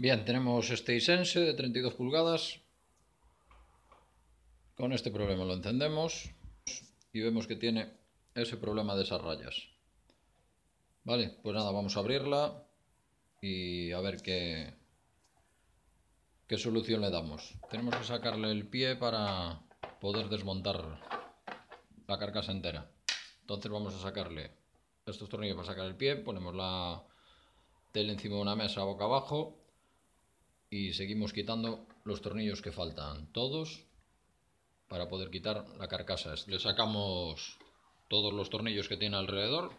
Bien, tenemos este iSense de 32 pulgadas. Con este problema lo encendemos y vemos que tiene ese problema de esas rayas. Vale, pues nada, vamos a abrirla y a ver qué, qué solución le damos. Tenemos que sacarle el pie para poder desmontar la carcasa entera. Entonces vamos a sacarle estos tornillos para sacar el pie, ponemos la tela encima de una mesa boca abajo y seguimos quitando los tornillos que faltan, todos, para poder quitar la carcasa. Le sacamos todos los tornillos que tiene alrededor.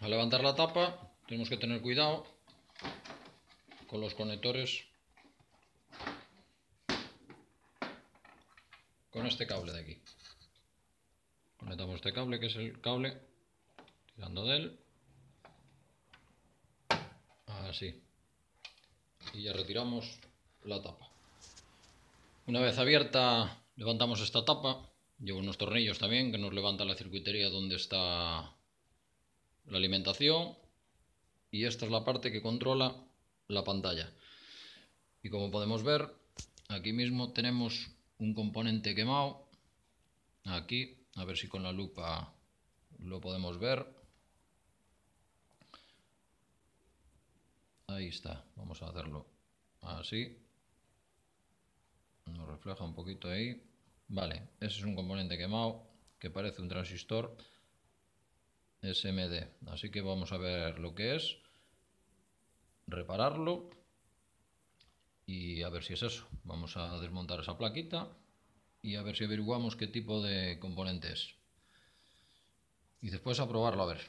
Al levantar la tapa tenemos que tener cuidado con los conectores con este cable de aquí. Conectamos este cable que es el cable tirando de él. Así. Y ya retiramos la tapa. Una vez abierta, levantamos esta tapa. Llevo unos tornillos también que nos levanta la circuitería donde está la alimentación. Y esta es la parte que controla la pantalla. Y como podemos ver, aquí mismo tenemos un componente quemado. Aquí, a ver si con la lupa lo podemos ver. Ahí está, vamos a hacerlo así refleja un poquito ahí. Vale, ese es un componente quemado que parece un transistor SMD. Así que vamos a ver lo que es, repararlo y a ver si es eso. Vamos a desmontar esa plaquita y a ver si averiguamos qué tipo de componente es. Y después a probarlo, a ver.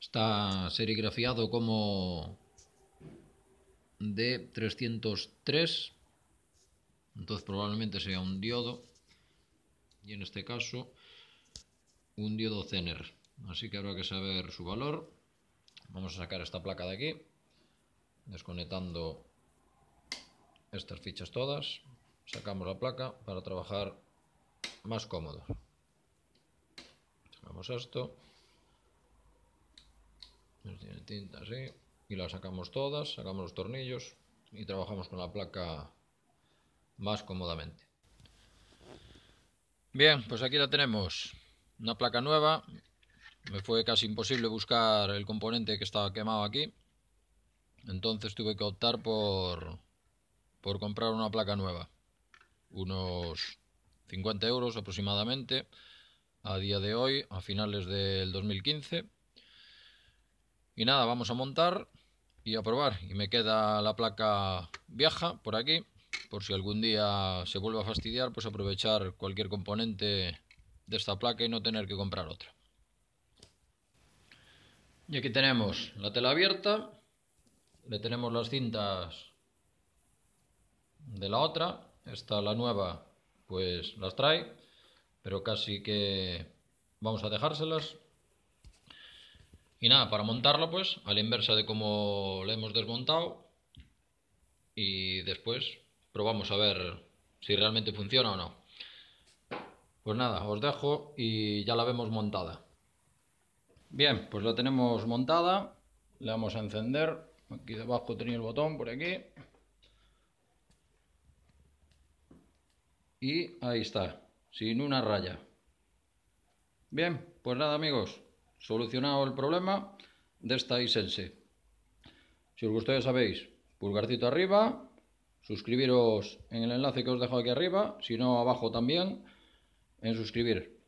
Está serigrafiado como D303 entonces probablemente sea un diodo y en este caso un diodo Zener. Así que habrá que saber su valor. Vamos a sacar esta placa de aquí, desconectando estas fichas todas. Sacamos la placa para trabajar más cómodo. Sacamos esto. tiene Y la sacamos todas, sacamos los tornillos y trabajamos con la placa más cómodamente. Bien, pues aquí la tenemos. Una placa nueva. Me fue casi imposible buscar el componente que estaba quemado aquí. Entonces tuve que optar por, por comprar una placa nueva. Unos 50 euros aproximadamente a día de hoy, a finales del 2015. Y nada, vamos a montar y a probar. Y me queda la placa vieja por aquí por si algún día se vuelve a fastidiar, pues aprovechar cualquier componente de esta placa y no tener que comprar otra. Y aquí tenemos la tela abierta, le tenemos las cintas de la otra, esta la nueva pues las trae, pero casi que vamos a dejárselas. Y nada, para montarla pues a la inversa de como la hemos desmontado y después probamos a ver si realmente funciona o no. Pues nada, os dejo y ya la vemos montada. Bien, pues la tenemos montada. Le vamos a encender. Aquí debajo tenía el botón, por aquí. Y ahí está, sin una raya. Bien, pues nada amigos, solucionado el problema de esta iSense. Si os gustó ya sabéis, pulgarcito arriba, suscribiros en el enlace que os dejo aquí arriba, si no abajo también, en suscribir.